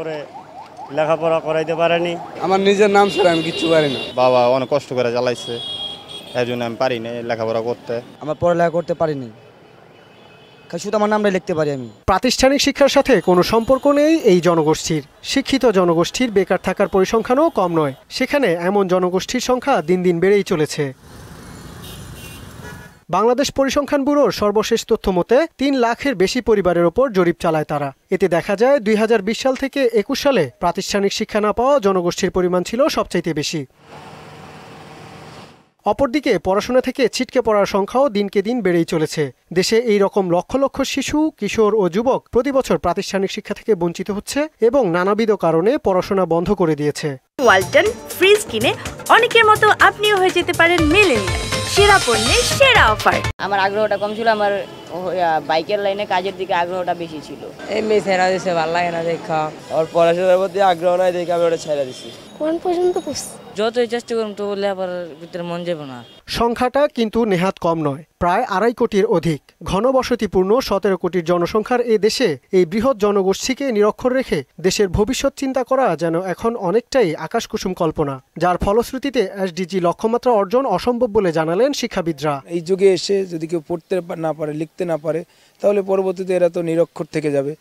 করে লেখাপড়া করাইতে পারেনি আমার নিজের নাম ছিল আমি কিচ্ছু পারি না বাবা অনেক কষ্ট করে জ্বালাইছে এই জন্য আমি পারিনি লেখাপড়া করতে আমার পড়ালেখা করতে পারিনি শুধু আমার নামটাই লিখতে পারি আমি প্রাতিষ্ঠানিক শিক্ষার সাথে কোনো সম্পর্ক নেই এই জনগোষ্ঠীর শিক্ষিত জনগোষ্ঠীর বেকার থাকার পরিসংখ্যানও কম নয় সেখানে এমন জনগোষ্ঠীর সংখ্যা দিন দিন বেড়েই চলেছে বাংলাদেশ পরিসংখ্যান ব্যুরোর সর্বশেষ তথ্য মতে তিন লাখের বেশি পরিবারের ওপর জরিপ চালায় তারা এতে দেখা যায় দুই সাল থেকে একুশ সালে প্রাতিষ্ঠানিক শিক্ষা না পাওয়া জনগোষ্ঠীর পরিমাণ ছিল সবচাইতে বেশি অপরদিকে পড়াশোনা থেকে ছিটকে পড়ার সংখ্যাও দিনকে দিন বেড়েই চলেছে দেশে এই রকম লক্ষ লক্ষ শিশু কিশোর ও যুবক প্রতি বছর প্রাতিষ্ঠানিক শিক্ষা থেকে বঞ্চিত হচ্ছে এবং নানাবিধ কারণে পড়াশোনা বন্ধ করে দিয়েছে ওয়ালটন ফ্রিজ কিনে অনেকের মতো আপনিও হয়ে যেতে পারেন মেলেনিয়া সেরা পণ্যের সেরা অফার আমার আগ্রহটা কম ছিল আমার বাইকের লাইনে কাজের দিকে আগ্রহটা বেশি ছিল এমনি ছেড়া দিছে ভালো লাগে না দেখা আর পড়াশোনার প্রতি আগ্রহ নাই দেখে আমি ওটা ছেড়া দিছি কোন পর্যন্ত যতই চেষ্টা করুন তো আবার ভিতরে মন যাবে না সংখ্যাটা কিন্তু নেহাত কম নয় প্রায় আড়াই কোটির অধিক ঘনবসতিপূর্ণ সতেরো কোটির জনসংখ্যার এ দেশে এই বৃহৎ জনগোষ্ঠীকে নিরক্ষর রেখে দেশের ভবিষ্যৎ চিন্তা করা যেন এখন অনেকটাই আকাশকুসুম কল্পনা যার ফলশ্রুতিতে এসডিজি লক্ষ্যমাত্রা অর্জন অসম্ভব বলে জানালেন শিক্ষাবিদরা এই যুগে এসে যদি কেউ পড়তে না পারে লিখতে না পারে তাহলে পরবর্তীতে এরা তো নিরক্ষর থেকে যাবে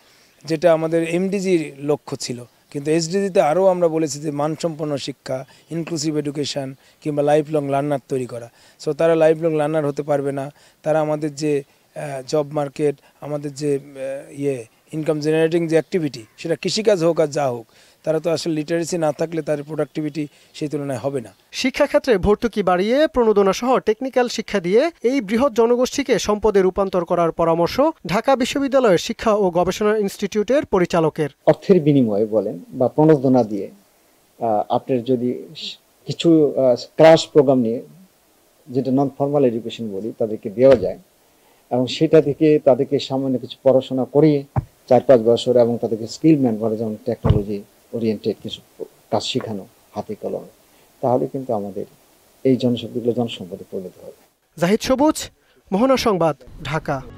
যেটা আমাদের এমডিজির লক্ষ্য ছিল কিন্তু এসডিজিতে আরও আমরা বলেছি যে মানসম্পন্ন শিক্ষা ইনক্লুসিভ এডুকেশান কিংবা লাইফ লং লার্নার তৈরি করা সো তারা লাইফ লং লার্নার হতে পারবে না তারা আমাদের যে জব মার্কেট আমাদের যে ইয়ে ইনকাম জেনারেটিং যে অ্যাক্টিভিটি সেটা কৃষিকাজ হোক আর যা হোক তারা তো আসলে লিটারেসি না থাকলে তার প্রোডাক্টিভিটি সেই তুলনায় হবে না শিক্ষাক্ষেত্রে ভর্তুকি বাড়িয়ে প্রণোদনা সহ টেকনিক্যাল শিক্ষা দিয়ে এই বৃহৎ জনগোষ্ঠীকে সম্পদে রূপান্তর করার পরামর্শ ঢাকা বিশ্ববিদ্যালয়ের শিক্ষা ও গবেষণা ইনস্টিটিউটের পরিচালকের অর্থের বিনিময়ে বলেন বা প্রণোদনা দিয়ে আপনার যদি কিছু ক্রাশ প্রোগ্রাম নিয়ে যেটা নন ফর্মাল এডুকেশন বলি তাদেরকে দেওয়া যায় এবং সেটা থেকে তাদেরকে সামান্য কিছু পড়াশোনা করিয়ে চার পাঁচ বছর এবং তাদেরকে স্কিল ম্যান করে যেমন টেকনোলজি ওরিয়েন্টেড কিছু কাজ শেখানো হাতে কলমে তাহলে কিন্তু আমাদের এই জনশক্তিগুলো জনসম্পদে পরিণত হবে জাহিদ সবুজ মোহনা সংবাদ ঢাকা